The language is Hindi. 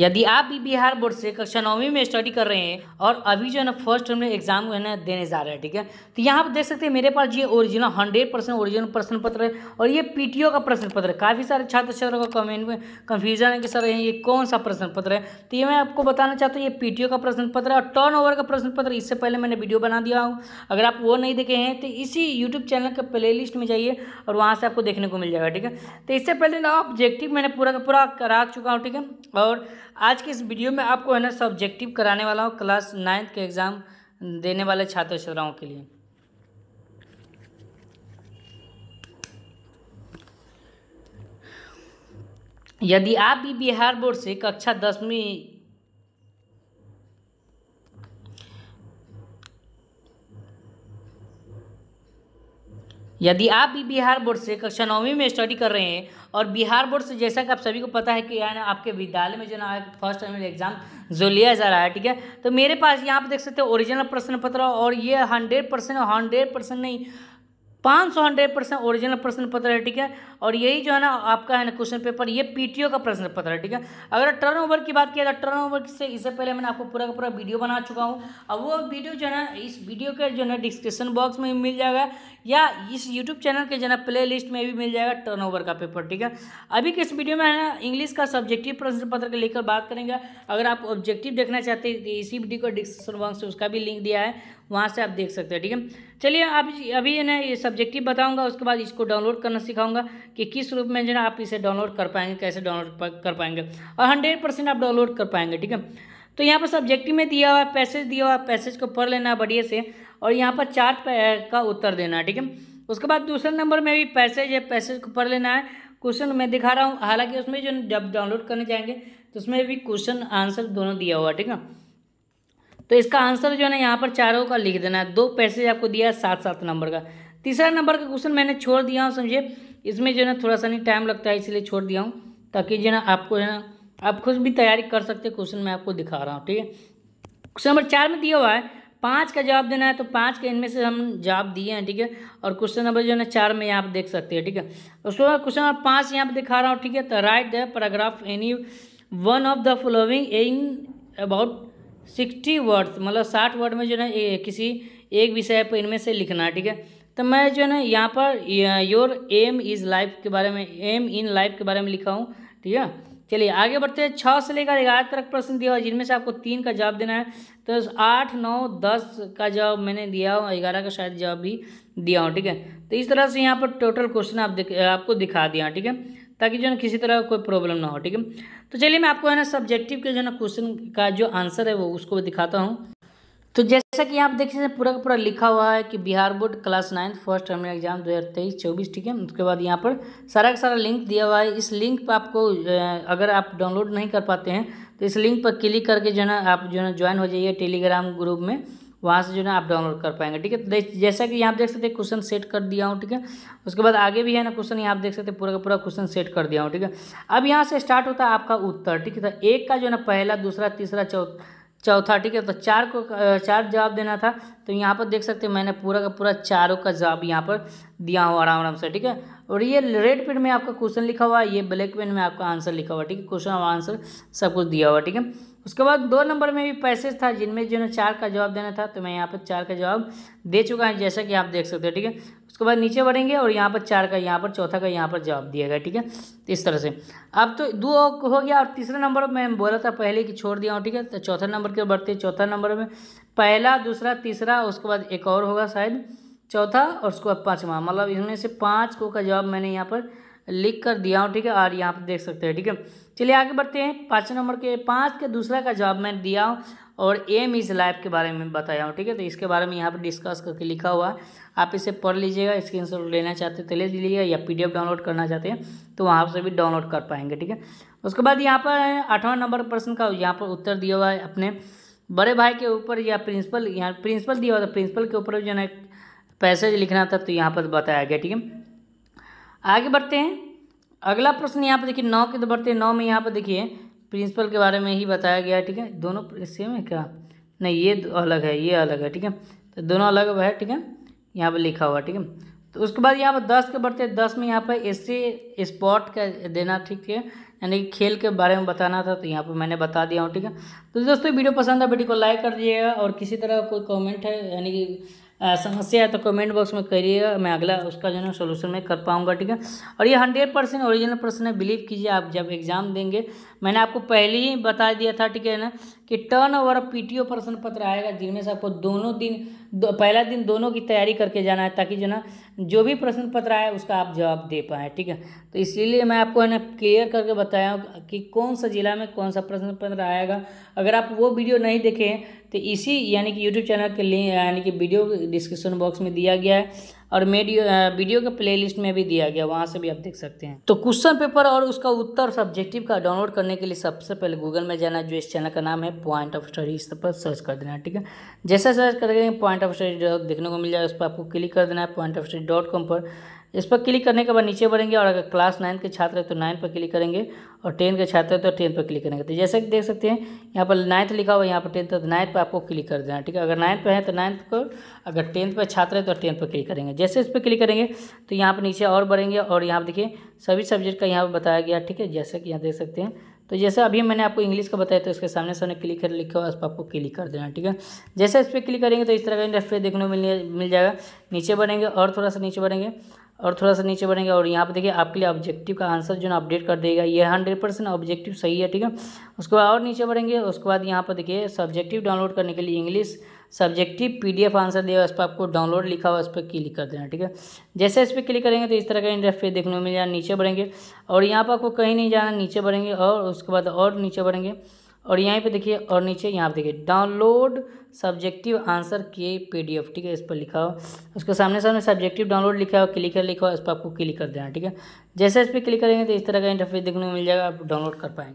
यदि आप भी बिहार बोर्ड से कक्षा नौवीं में स्टडी कर रहे हैं और अभी जो है ना फर्स्ट टर्म में एग्जाम जो है ना देने जा रहे हैं ठीक है तो यहाँ पर देख सकते हैं मेरे पास ये ओरिजिनल हंड्रेड परसेंट ओरिजिनल प्रश्न पत्र है और ये पीटीओ का प्रश्न पत्र है काफ़ी सारे छात्र छात्रों का कमेंट में कन्फ्यूजन है कि सर ये कौन सा प्रश्न पत्र है तो ये मैं आपको बताना चाहता हूँ ये पी का प्रश्न पत्र है और टर्न का प्रश्न पत्र इससे पहले मैंने वीडियो बना दिया हूँ अगर आप वो नहीं देखे हैं तो इसी यूट्यूब चैनल के प्ले में जाइए और वहाँ से आपको देखने को मिल जाएगा ठीक है तो इससे पहले ना ऑब्जेक्टिव मैंने पूरा का पूरा करा चुका हूँ ठीक है और आज के इस वीडियो में आपको है ना सब्जेक्टिव कराने वाला हूँ क्लास नाइन्थ के एग्ज़ाम देने वाले छात्र छात्राओं के लिए यदि आप भी बिहार बोर्ड से कक्षा दसवीं यदि आप भी बिहार बोर्ड से कक्षा नौवीं में स्टडी कर रहे हैं और बिहार बोर्ड से जैसा कि आप सभी को पता है कि यार आपके विद्यालय में जो ना फर्स्ट टाइम एग्जाम जो लिया जा रहा है ठीक है तो मेरे पास यहाँ पर देख सकते हो ओरिजिनल प्रश्न पत्र और ये हंड्रेड परसेंट हंड्रेड परसेंट नहीं पाँच सौ हंड्रेड परसेंट ओरिजिनल प्रश्न पत्र है ठीक है और यही जो है ना आपका है ना क्वेश्चन पेपर ये पीटीओ का प्रश्न पत्र है ठीक है अगर टर्न ओवर की बात किया जाए टर्न ओवर से इससे पहले मैंने आपको पूरा का पूरा वीडियो बना चुका हूँ अब वो वीडियो जो है ना इस वीडियो के जो है ना डिस्क्रिप्शन बॉक्स में मिल जाएगा या इस यूट्यूब चैनल के जो है ना प्ले लिस्ट में भी मिल जाएगा टर्न ओवर का पेपर ठीक है अभी के इस वीडियो में है ना इंग्लिश का सब्जेक्टिव प्रश्न पत्र के लेकर बात करेंगे अगर आप ऑब्जेक्टिव देखना चाहते हैं तो इसी वीडियो का डिस्क्रिप्शन बॉक्स से उसका भी लिंक दिया है वहाँ से आप देख सकते हैं ठीक है चलिए आप अभी ना ये सब्जेक्टिव बताऊंगा उसके बाद इसको डाउनलोड करना सिखाऊंगा कि किस रूप में जो है आप इसे डाउनलोड कर पाएंगे कैसे डाउनलोड कर पाएंगे और हंड्रेड परसेंट आप डाउनलोड कर पाएंगे ठीक है तो यहाँ पर सब्जेक्टिव में दिया हुआ पैसेज दिया हुआ पैसेज को पढ़ लेना बढ़िया से और यहाँ पर चार का उत्तर देना ठीक है उसके बाद दूसरे नंबर में भी पैसेज है पैसेज को पढ़ लेना है क्वेश्चन मैं दिखा रहा हूँ हालांकि उसमें जो जब डाउनलोड करने जाएंगे तो उसमें भी क्वेश्चन आंसर दोनों दिया हुआ ठीक है तो इसका आंसर जो है ना यहाँ पर चारों का लिख देना है दो पैसेज आपको दिया है सात सात नंबर का तीसरा नंबर का क्वेश्चन मैंने छोड़ दिया हूँ समझिए इसमें जो है ना थोड़ा सा नहीं टाइम लगता है इसलिए छोड़ दिया हूँ ताकि जो है ना आपको है ना आप खुद भी तैयारी कर सकते हैं क्वेश्चन मैं आपको दिखा रहा हूँ ठीक है क्वेश्चन नंबर चार में दिया हुआ है पाँच का जवाब देना है तो पाँच के इनमें से हम जवाब दिए हैं ठीक है और क्वेश्चन नंबर जो है ना चार में यहाँ आप देख सकते हैं ठीक है उसके बाद क्वेश्चन नंबर पाँच यहाँ पे दिखा रहा हूँ ठीक है तो write the paragraph any one of the following in about sixty words मतलब साठ वर्ड में जो है किसी एक विषय पर इनमें से लिखना है ठीक है तो मैं जो है ना यहाँ per your M is life के बारे में एम इन लाइफ के बारे में लिखा हूँ ठीक है चलिए आगे बढ़ते हैं छः से लेकर ग्यारह तरह प्रश्न दिया हुआ जिनमें से आपको तीन का जवाब देना है तो आठ नौ दस का जवाब मैंने दिया हूँ ग्यारह का शायद जवाब भी दिया हूँ ठीक है तो इस तरह से यहाँ पर टोटल क्वेश्चन आप दिख, आपको दिखा दिया ठीक है ताकि जो है किसी तरह कोई प्रॉब्लम ना हो ठीक है तो चलिए मैं आपको है ना सब्जेक्टिव के जो है ना क्वेश्चन का जो आंसर है वो उसको दिखाता हूँ तो जैसा कि आप देख सकते हैं पूरा का पूरा लिखा हुआ है कि Bihar board class ninth first terminal exam 2023 24 ठीक है उसके बाद यहाँ पर सारा का सारा लिंक दिया हुआ है इस लिंक पर आपको अगर आप डाउनलोड नहीं कर पाते हैं तो इस लिंक पर क्लिक करके जो है ना आप जो है ज्वाइन हो जाइए टेलीग्राम ग्रुप में वहाँ से जो है आप डाउनलोड कर पाएंगे ठीक है तो जैसा कि यहाँ देख सकते हैं क्वेश्चन सेट कर दिया हूँ ठीक है उसके बाद आगे भी है ना क्वेश्चन यहाँ आप देख सकते हैं पूरा का पूरा क्वेश्चन सेट कर दिया हूँ ठीक है अब यहाँ से स्टार्ट होता है आपका उत्तर ठीक है तो एक का जो है ना पहला दूसरा तीसरा चौथा चौथा ठीक है तो चार को चार जवाब देना था तो यहाँ पर देख सकते हैं मैंने पूरा का पूरा चारों का जवाब यहाँ पर दिया हुआ आराम आराम से ठीक है और ये रेड पेन में आपका क्वेश्चन लिखा हुआ है ये ब्लैक पेन में आपका आंसर लिखा हुआ ठीक है क्वेश्चन और आंसर सब कुछ दिया हुआ ठीक है उसके बाद दो नंबर में भी पैसेज था जिनमें जो है चार का जवाब देना था तो मैं यहाँ पर चार का जवाब दे चुका है जैसा कि आप देख सकते हो ठीक है उसके बाद नीचे बढ़ेंगे और यहाँ पर चार का यहाँ पर चौथा का यहाँ पर जवाब दिया गया ठीक है इस तरह से अब तो दो हो गया और तीसरे नंबर मैं बोला था पहले कि छोड़ दिया हूँ ठीक है तो चौथे नंबर के बढ़ते चौथा नंबर में पहला दूसरा तीसरा उसके बाद एक और होगा शायद चौथा और उसके बाद पाँचवा मतलब इनमें से पाँच को का जवाब मैंने यहाँ पर लिख कर दिया हूँ ठीक है और यहाँ पर देख सकते हैं ठीक है चलिए आगे बढ़ते हैं पाँच नंबर के पाँच के दूसरा का जवाब मैं दिया हूँ और एम इज़ लाइफ के बारे में बताया हूँ ठीक है तो इसके बारे में यहाँ पर डिस्कस करके लिखा हुआ है आप इसे पढ़ लीजिएगा स्क्रीन लेना चाहते हैं तो ले लीजिएगा या पी डाउनलोड करना चाहते हैं तो वहाँ से भी डाउनलोड कर पाएंगे ठीक है उसके बाद यहाँ पर आठवां नंबर प्रश्न का यहाँ पर उत्तर दिया हुआ है अपने बड़े भाई के ऊपर या प्रिंसिपल यहाँ प्रिंसिपल दिया हुआ था प्रिंसिपल के ऊपर जो है पैसेज लिखना था तो यहाँ पर बताया गया ठीक है आगे बढ़ते हैं अगला प्रश्न यहाँ पर देखिए नौ के तो बढ़ते हैं नौ में यहाँ पर देखिए प्रिंसिपल के बारे में ही बताया गया है ठीक है दोनों सेम है क्या नहीं ये अलग है ये अलग है ठीक है तो दोनों अलग है ठीक है यहाँ पर लिखा हुआ ठीक है तो उसके बाद यहाँ पर दस के बढ़ते दस में यहाँ पर सी स्पॉट का देना ठीक है यानी कि खेल के बारे में बताना था तो यहाँ पर मैंने बता दिया हूँ ठीक है तो दोस्तों वीडियो पसंद है वीडियो को लाइक कर दीजिएगा और किसी तरह कोई कमेंट है यानी कि समस्या है तो कमेंट बॉक्स में करिएगा मैं अगला उसका जो है सोल्यूशन में कर पाऊँगा ठीक है और ये हंड्रेड परसेंट ओरिजिनल प्रश्न है बिलीव कीजिए आप जब एग्ज़ाम देंगे मैंने आपको पहले ही बता दिया था ठीक है ना कि टर्न ओवर पीटीओ प्रश्न पत्र आएगा जिनमें से आपको दोनों दिन दो, पहला दिन दोनों की तैयारी करके जाना है ताकि जो ना जो भी प्रश्न पत्र आए उसका आप जवाब दे पाए ठीक है तो इसीलिए मैं आपको है ना क्लियर करके बताया हूँ कि कौन सा ज़िला में कौन सा प्रश्न पत्र आएगा अगर आप वो वीडियो नहीं देखें तो इसी यानी कि यूट्यूब चैनल के लिंक यानी कि वीडियो डिस्क्रिप्शन बॉक्स में दिया गया है और मेडियो वीडियो के प्लेलिस्ट में भी दिया गया वहाँ से भी आप देख सकते हैं तो क्वेश्चन पेपर और उसका उत्तर सब्जेक्टिव का डाउनलोड करने के लिए सबसे पहले गूगल में जाना जो इस चैनल का नाम है पॉइंट ऑफ स्टडी इस पर सर्च कर देना ठीक है जैसा सर्च करेंगे पॉइंट ऑफ स्टडी देखने को मिल जाएगा उस पर आपको क्लिक कर देना है point of study dot com पर इस पर क्लिक करने के बाद नीचे बढ़ेंगे और अगर क्लास नाइन्थ के छात्र है तो नाइन पर क्लिक करेंगे और टेंथ के छात्र है तो टेंथ पर क्लिक करेंगे तो जैसे कि देख सकते हैं यहाँ पर नाइन्थ लिखा हुआ है यहाँ पर टेंथ तो नाइन्थ पर आपको क्लिक कर देना है ठीक है अगर नाइन्थ पर है तो नाइन्थ पर अगर टेंथ पर छात्र है तो टेंथ पर क्लिक करेंगे जैसे इस पर क्लिक करेंगे तो यहाँ पर नीचे और बढ़ेंगे और यहाँ पर देखिए सभी सब्जेक्ट का यहाँ पर बताया गया ठीक है जैसे कि यहाँ देख सकते हैं तो जैसे अभी मैंने आपको इंग्लिश का बताया तो इसके सामने सामने क्लिक कर लिखा हुआ इस पर आपको क्लिक कर देना ठीक है जैसे इस पर क्लिक करेंगे तो इस तरह का इंटरफेस देखने को मिल मिल जाएगा नीचे बढ़ेंगे और थोड़ा सा नीचे बढ़ेंगे और थोड़ा सा नीचे बढ़ेंगे और यहाँ पे देखिए आपके लिए ऑब्जेक्टिव का आंसर जो ना अपडेट कर देगा ये हंड्रेड परसेंट ऑब्जेक्टिव सही है ठीक है उसके बाद और नीचे बढ़ेंगे उसके बाद यहाँ पर देखिए सब्जेक्टिव डाउनलोड करने के लिए इंग्लिश सब्जेक्टिव पीडीएफ आंसर दिया उस पर आपको डाउनलोड लिखा हुआ उस पर क्लिक कर देना ठीक है जैसे इस पर क्लिक करेंगे तो इस तरह का इंटरफेस देखने को मिल जाएगा नीचे बढ़ेंगे और यहाँ पर आपको कहीं नहीं जाना नीचे बढ़ेंगे और उसके बाद और नीचे बढ़ेंगे और यहाँ पे देखिए और नीचे यहाँ पे देखिए डाउनलोड सब्जेक्टिव आंसर के पीडीएफ ठीक है इस पर लिखा हो उसके सामने सामने सब्जेक्टिव डाउनलोड लिखा हो क्लिक कर लिखा हो इस पर आपको क्लिक कर देना ठीक है जैसे इस पर क्लिक करेंगे तो इस तरह का इंटरफेस देखने को मिल जाएगा आप डाउनलोड कर पाएंगे